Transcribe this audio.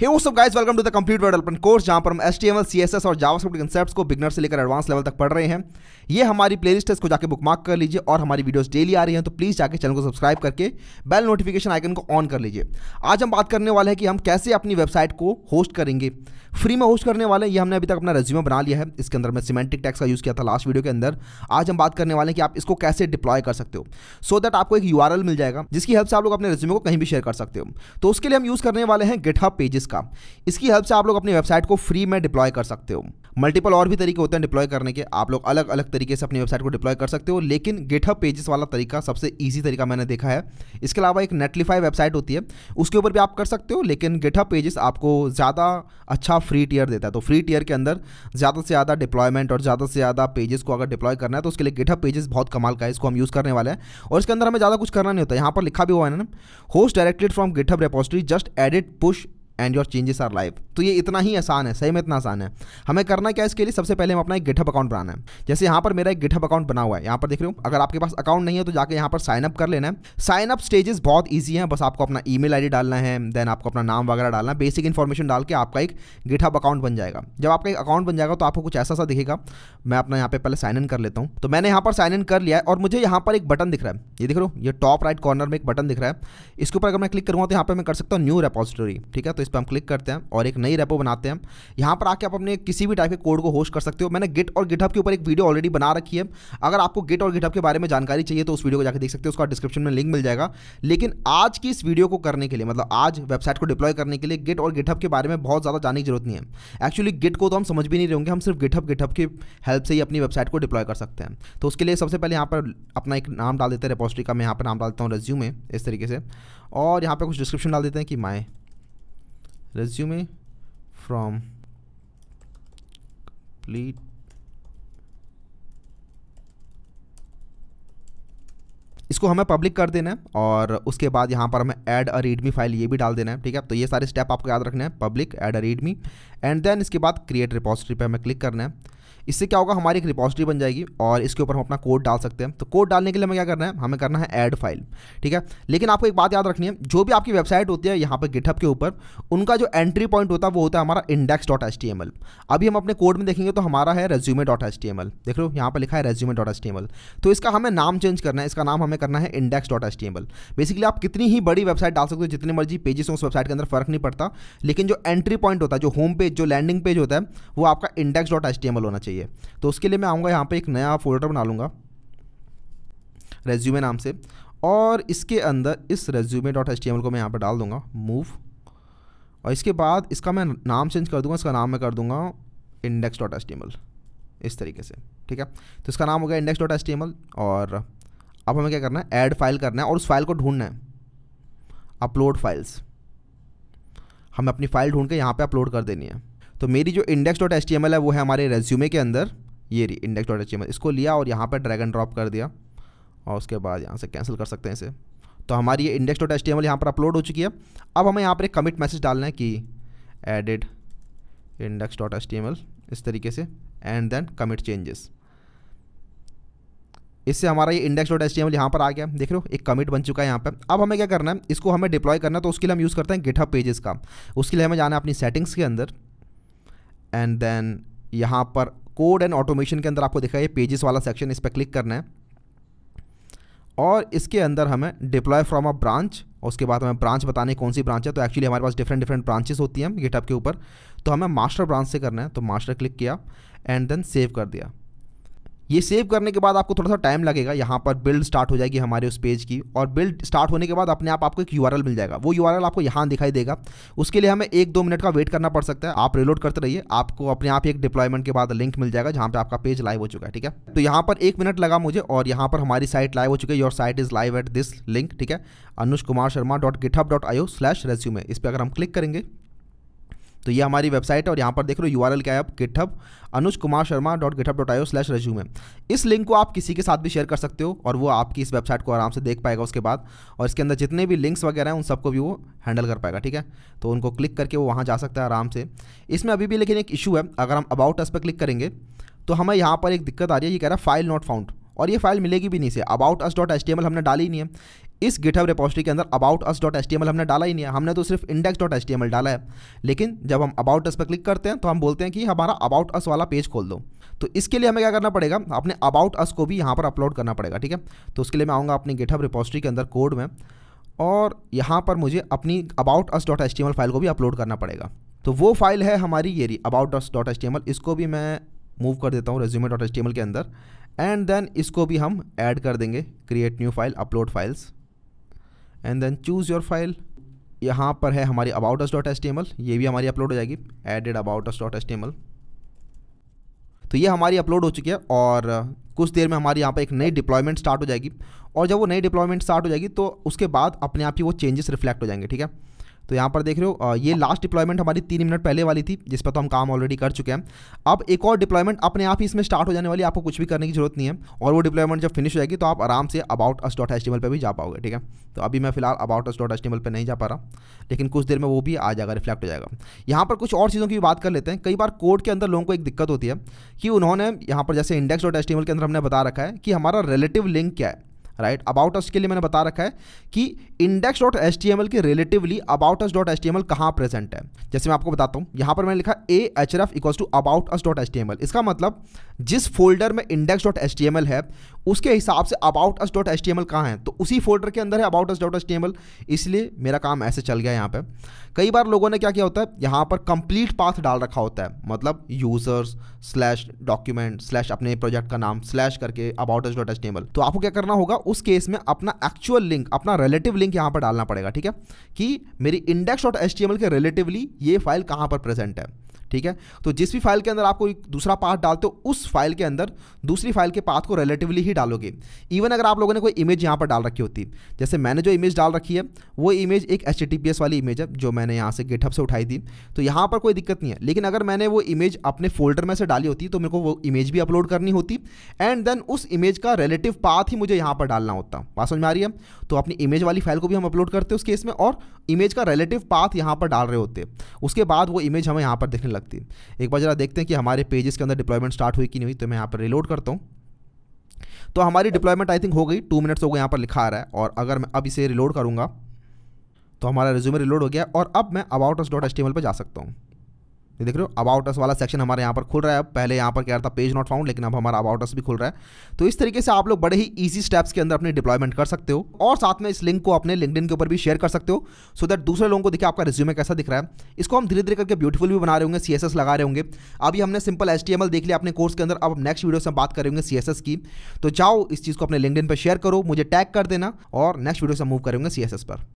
हे वो up guys welcome to the complete development course जहां पर हम S T M L C S S और जावास्क्रिप्ट कंसेप्ट को बिगनर से लेकर एडवांस लेवल तक पढ़ रहे हैं ये हमारी प्लेलिस्ट है इसको जाकर बुक मार्क कर लीजिए और हमारी वीडियोस डेली आ रही हैं तो प्लीज़ जाकर चैनल को सब्सक्राइब करके बेल नोटिफिकेशन आइकन को ऑन कर लीजिए आज हम बात करने वाले हैं कि हम कैसे अपनी वेबसाइट को होस्ट करेंगे फ्री में होस्ट करने वाले हैं ये हमने अभी तक अपना रेज्यूमे बना लिया है इसके अंदर मैं सीमेंटिक टैक्स का यूज़ किया था लास्ट वीडियो के अंदर आज हम बात करने वाले हैं कि आप इसको कैसे डिप्लॉय कर सकते हो सो so दैट आपको एक यू मिल जाएगा जिसकी हेल्प से आप लोग अपने रेज्यूमे को कहीं भी शेयर कर सकते हो तो उसके लिए हम यूज़ करने वाले हैं गिटहब पेजेस का इसकी हेल्प से आप लोग अपनी वेबसाइट को फ्री में डिप्लॉय कर सकते हो मल्टीपल और भी तरीके होते हैं डिप्लॉय करने के आप लोग अलग अलग तरीके से अपनी वेबसाइट को डिप्लॉय कर सकते हो लेकिन गिटहब पेजेस वाला तरीका सबसे ईजी तरीका मैंने देखा है इसके अलावा एक नेटलीफाई वेबसाइट होती है उसके ऊपर भी आप कर सकते हो लेकिन गिटहब पेजेस आपको ज़्यादा अच्छा आप फ्री टीयर देता है तो फ्री टीयर के अंदर ज़्यादा से ज़्यादा डिप्लॉयमेंट और ज़्यादा से ज़्यादा पेजेस को अगर डिप्लॉय करना है तो उसके लिए गिटअप पेजेस बहुत कमाल का है इसको हम यूज़ करने वाले हैं और इसके अंदर हमें ज़्यादा कुछ करना नहीं होता यहाँ पर लिखा भी हुआ है ना host directed from GitHub repository just edit push and your changes are live तो ये इतना ही आसान है सही में इतना आसान है हमें करना क्या है इसके लिए सबसे पहले हम अपना एक गिटअप अकाउंट बनाना है जैसे यहाँ पर मेरा एक गिटअप अकाउंट बना हुआ है यहाँ पर देख रहे हो अगर आपके पास अकाउंट नहीं है तो जाकर यहाँ पर साइन अप कर लेना है साइन अप स्टेजेस बहुत ईजी है बस आपको अपना ई मेल डालना है देन आपको अपना नाम वगैरह डालना है बेसिक इन्फॉर्मेशन डाल के आपका एक गिटअप अकाउंट बन जाएगा जब आपका एक अकाउंट बन जाएगा तो आपको कुछ ऐसा सा दिखेगा मैं अपना यहाँ पे पहले साइन इन कर लेता हूँ तो मैंने यहाँ पर साइन इन कर लिया है और मुझे यहाँ पर एक बटन दिख रहा है ये देख रहा हूँ ये टॉप राइट कॉर्नर में एक बटन दिख रहा है इसके ऊपर अगर मैं क्लिक करूँगा तो यहाँ पर मैं कर सकता हूँ न्यू रेपोजिटरी ठीक है तो इस पर हम क्लिक करते हैं और एक नई रेपो बनाते हैं यहाँ पर आके आप अपने किसी भी टाइप के कोड को होस्ट कर सकते हो मैंने गिट और गिटहब के ऊपर एक वीडियो ऑलरेडी बना रखी है अगर आपको गिट और गिटहब के बारे में जानकारी चाहिए तो उस वीडियो को जाकर देख सकते हो उसका डिस्क्रिप्शन में लिंक मिल जाएगा लेकिन आज की इस वीडियो को करने के लिए मतलब आज वेबसाइट को डिप्लॉय करने के लिए गिट और गिटहब के बारे में बहुत ज़्यादा जानने की जरूरत नहीं है एक्चुअली गिट को तो हम समझ भी नहीं रहेंगे हम सिर्फ गिटहब गिटहब की हेल्प से ही अपनी वेबसाइट को डिप्लॉय कर सकते हैं तो उसके लिए सबसे पहले यहाँ पर अपना एक नाम डाल देते हैं रेपोस्ट्री का मैं यहाँ पर नाम डालता हूँ रेज्यूमे इस तरीके से और यहाँ पर कुछ डिस्क्रिप्शन डाल देते हैं कि माई resume from complete इसको हमें पब्लिक कर देना है और उसके बाद यहाँ पर हमें ऐड अ रीडमी फाइल ये भी डाल देना है ठीक है तो ये सारे स्टेप आपको याद रखना है public add a readme and then इसके बाद क्रिएट रिपोजिटरी पे हमें क्लिक करना है इससे क्या होगा हमारी एक रिपॉजिटरी बन जाएगी और इसके ऊपर हम अपना कोड डाल सकते हैं तो कोड डालने के लिए हमें क्या करना है हमें करना है एड फाइल ठीक है लेकिन आपको एक बात याद रखनी है जो भी आपकी वेबसाइट होती है यहाँ पर गिटअप के ऊपर उनका जो एंट्री पॉइंट होता है वो होता है हमारा index dot H T M L अभी हम अपने कोड में देखेंगे तो हमारा है resume dot H T M L देख लो यहाँ पर लिखा है resume dot S T M L तो इसका हमें नाम चेंज करना है इसका नाम हमें करना है index dot H T M L basically आप कितनी ही बड़ी वेबसाइट डाल सकते हो जितनी मर्जी पेजेस हो उस वेबसाइट के अंदर फर्क नहीं पड़ता लेकिन जो एंट्री पॉइंट होता है जो होम पेज जो लैंडिंग पेज होता है वो आपका index dot H T M L होना चाहिए चाहिए तो उसके लिए मैं आऊँगा यहाँ पर एक नया फोल्डर बना लूँगा रेज्यूमे नाम से और इसके अंदर इस रेज्यूमे डॉट एच को मैं यहाँ पर डाल दूँगा मूव और इसके बाद इसका मैं नाम चेंज कर दूँगा इसका नाम मैं कर दूँगा इंडेक्स डॉट एच इस तरीके से ठीक है तो इसका नाम हो गया इंडेक्स डॉट एच और अब हमें क्या करना है ऐड फाइल करना है और उस फाइल को ढूंढना है अपलोड फाइल्स हमें अपनी फाइल ढूंढ के यहाँ पे अपलोड कर देनी है तो मेरी जो इंडेक्स डॉट एल है वो है हमारे रेज्यूमे के अंदर ये इंडेक्स डॉट एच इसको लिया और यहाँ पर ड्रैग एंड ड्रॉप कर दिया और उसके बाद यहाँ से कैंसिल कर सकते हैं इसे तो हमारी ये इंडेक्स डॉट एस टी यहाँ पर अपलोड हो चुकी है अब हमें यहाँ पर एक कमिट मैसेज डालना है कि एडिड इंडेक्स डॉट एल इस तरीके से एंड देन कमिट चेंजेस इससे हमारा ये इंडेक्स डॉट एस टी यहाँ पर आ गया देख रहे हो एक कमिट बन चुका है यहाँ पर अब हमें क्या करना है इसको हमें डिप्लॉय करना है तो उसके लिए हम यूज़ करते हैं गिटहब पेजेस का उसके लिए हमें जाना है अपनी सेटिंग्स के अंदर एंड देन यहाँ पर कोड एंड ऑटोमेशन के अंदर आपको देखा ये पेजेस वाला सेक्शन इस पर क्लिक करना है और इसके अंदर हमें डिप्लॉय फ्रॉम अ ब्रांच और उसके बाद हमें ब्रांच बताने कौन सी ब्रांच है तो एक्चुअली हमारे पास डिफरेंट डिफरेंट ब्रांचेस होती हैं गिटअप के ऊपर तो हमें मास्टर ब्रांच से करना है तो मास्टर क्लिक किया एंड देन सेव कर दिया ये सेव करने के बाद आपको थोड़ा सा टाइम लगेगा यहाँ पर बिल्ड स्टार्ट हो जाएगी हमारे उस पेज की और बिल्ड स्टार्ट होने के बाद अपने आप आपको एक यू मिल जाएगा वो यू आपको यहाँ दिखाई देगा उसके लिए हमें एक दो मिनट का वेट करना पड़ सकता है आप रिलोड करते रहिए आपको अपने आप एक डिप्लॉयमेंट के बाद लिंक मिल जाएगा जहाँ पर आपका पेज लाइव हो चुका है ठीक है तो यहाँ पर एक मिनट लगा मुझे और यहाँ पर हमारी साइट लाइव हो चुकी है your site is live at this link ठीक है Anush Kumar Sharma dot GitHub dot I O slash resume इस पर अगर हम क्लिक करेंगे तो ये हमारी वेबसाइट है और यहाँ पर देख यू आर यू क्या है आप Anuj Kumar Sharma dot GitHub dot I slash resume इस लिंक को आप किसी के साथ भी शेयर कर सकते हो और वो आपकी इस वेबसाइट को आराम से देख पाएगा उसके बाद और इसके अंदर जितने भी लिंक्स वगैरह हैं उन सबको भी वो हैंडल कर पाएगा ठीक है तो उनको क्लिक करके वो वहाँ जा सकता है आराम से इसमें अभी भी लेकिन एक इशू है अगर हम अबाउट अस पर क्लिक करेंगे तो हमें यहाँ पर एक दिक्कत आ रही है ये कह रहा है फाइल नॉट फाउंड और ये फाइल मिलेगी भी नहीं से अबाउट अस डॉट एच हमने डाली ही नहीं है इस गिटअप रिपोर्टरी के अंदर अबाउट अस डॉट एल हमने डाला ही नहीं है हमने तो सिर्फ इंडेक्स डॉट एल डाला है लेकिन जब हम अबाउट अस पर क्लिक करते हैं तो हम बोलते हैं कि हमारा अबाउट अस वाला पेज खोल दो तो इसके लिए हमें क्या करना पड़ेगा अपने अबाउट अस को भी यहाँ पर अपलोड करना पड़ेगा ठीक है तो उसके लिए मैं आऊँगा अपनी गिटअप रिपोर्टरी के अंदर कोड में और यहाँ पर मुझे अपनी about us dot L file को भी अपलोड करना पड़ेगा तो वो फाइल है हमारी ये री अबाउट अस डॉट एल इसको भी मैं मूव कर देता हूँ रेज्यूमे डॉट एल के अंदर एंड देन इसको भी हम ऐड कर देंगे create new file upload files and then choose your file यहाँ पर है हमारी अबाउट अस डॉट एस ये भी हमारी अपलोड हो जाएगी added about us dot S तो ये हमारी अपलोड हो चुकी है और कुछ देर में हमारी यहाँ पर एक नई डिप्लॉयमेंट स्टार्ट हो जाएगी और जब वो नई डिप्लॉयमेंट स्टार्ट हो जाएगी तो उसके बाद अपने आप ही वो चेंजेस रिफ्लेक्ट हो जाएंगे ठीक है तो यहाँ पर देख रहे हो ये लास्ट डिप्लॉयमेंट हमारी तीन मिनट पहले वाली थी जिस पर तो हम काम ऑलरेडी कर चुके हैं अब एक और डिप्लॉयमेंट अपने आप ही इसमें स्टार्ट हो जाने वाली आपको कुछ भी करने की जरूरत नहीं है और वो डिप्लॉयमेंट जब फिनिश हो जाएगी तो आप आराम से अबाउट अस डॉट एस्टिमल पर भी जा पाओगे ठीक है तो अभी मैं फिलहाल अबाउट अस डॉट एस्टिमल पर नहीं जा पा रहा लेकिन कुछ देर में वो भी आ जाएगा रिफ्लेक्ट हो जाएगा यहाँ पर कुछ और चीज़ों की भी बात कर लेते हैं कई बार कोड के अंदर लोगों को एक दिक्कत होती है कि उन्होंने यहाँ पर जैसे इंडेक्स डॉट एस्टिमल के अंदर हमने बता रखा है कि हमारा रिलेटिव लिंक क्या है राइट अबाउट अस के लिए मैंने बता रखा है कि index dot S T M L के relatively about us dot S T M L कहाँ प्रेजेंट है जैसे मैं आपको बताता हूँ यहाँ पर मैंने लिखा A H F equal to about us dot S T M L इसका मतलब जिस फोल्डर में index dot S T M L है उसके हिसाब से about us dot H T M L कहाँ है तो उसी फोल्डर के अंदर है about us dot H T M L इसलिए मेरा काम ऐसे चल गया यहाँ पे कई बार लोगों ने क्या किया होता है यहाँ पर कंप्लीट पाथ डाल रखा होता है मतलब यूजर्स स्लैश डॉक्यूमेंट स्लैश अपने प्रोजेक्ट का नाम स्लैश करके about us dot H T M L तो आपको क्या करना होगा उस केस में अपना एक्चुअल लिंक अपना रिलेटिव लिंक यहाँ पर डालना पड़ेगा ठीक है कि मेरी index dot H T M L के रिलेटिवली ये फाइल कहाँ पर प्रेजेंट है ठीक है तो जिस भी फाइल के अंदर आपको दूसरा पाथ डालते हो उस फाइल के अंदर दूसरी फाइल के पाथ को रिलेटिवली ही डालोगे इवन अगर आप लोगों ने कोई इमेज यहाँ पर डाल रखी होती जैसे मैंने जो इमेज डाल रखी है वो इमेज एक एच वाली इमेज है जो मैंने यहाँ से गेटअप से उठाई थी तो यहाँ पर कोई दिक्कत नहीं है लेकिन अगर मैंने वो इमेज अपने फोल्डर में से डाली होती तो मेरे को वो इमेज भी अपलोड करनी होती एंड देन उस इमेज का रिलेटिव पाथ ही मुझे यहाँ पर डालना होता बात समझ में आ रही है तो अपनी इमेज वाली फाइल को भी हम अपलोड करते हैं उस केस में और इमेज का रिलेटिव पाथ यहाँ पर डाल रहे होते उसके बाद वो इमेज हमें यहाँ पर देखने लगती एक बार जरा देखते हैं कि हमारे पेजेस के अंदर डिप्लॉयमेंट स्टार्ट हुई कि नहीं हुई तो मैं यहाँ पर रिलोड करता हूँ तो हमारी डिप्लॉयमेंट आई थिंक हो गई टू मिनट्स हो गए यहाँ पर लिखा आ रहा है और अगर मैं अब इसे रिलोड करूँगा तो हमारा रिज्यूमे रिलोड हो गया और अब मैं अबाउट एस डॉट एस पर जा सकता हूँ ये देख रहे हो अबाउट अस वाला सेक्शन हमारे यहाँ पर खुल रहा है पहले यहाँ पर क्या था पेज नॉट फाउंड लेकिन अब हमारा अबाउट अस भी खुल रहा है तो इस तरीके से आप लोग बड़े ही ईजी स्टेप्स के अंदर अपने डिप्लॉयमेंट कर सकते हो और साथ में इस लिंक को अपने लिंकड के ऊपर भी शेयर कर सकते हो सो दैट दूसरे लोगों को देखिए आपका रिज्यूमे कैसा दिख रहा है इसको हम धीरे धीरे करके ब्यूटीफुल भी बना रहे होंगे सी लगा रहे होंगे अभी हमने सिंपल एस देख लिया अपने कोर्स के अंदर अब नेक्स्ट वीडियो से बात करेंगे सी की तो जाओ इस चीज़ को अपने लिंकड पर शेयर करो मुझे टैग कर देना और नेक्स्ट वीडियो से मूव करेंगे सी पर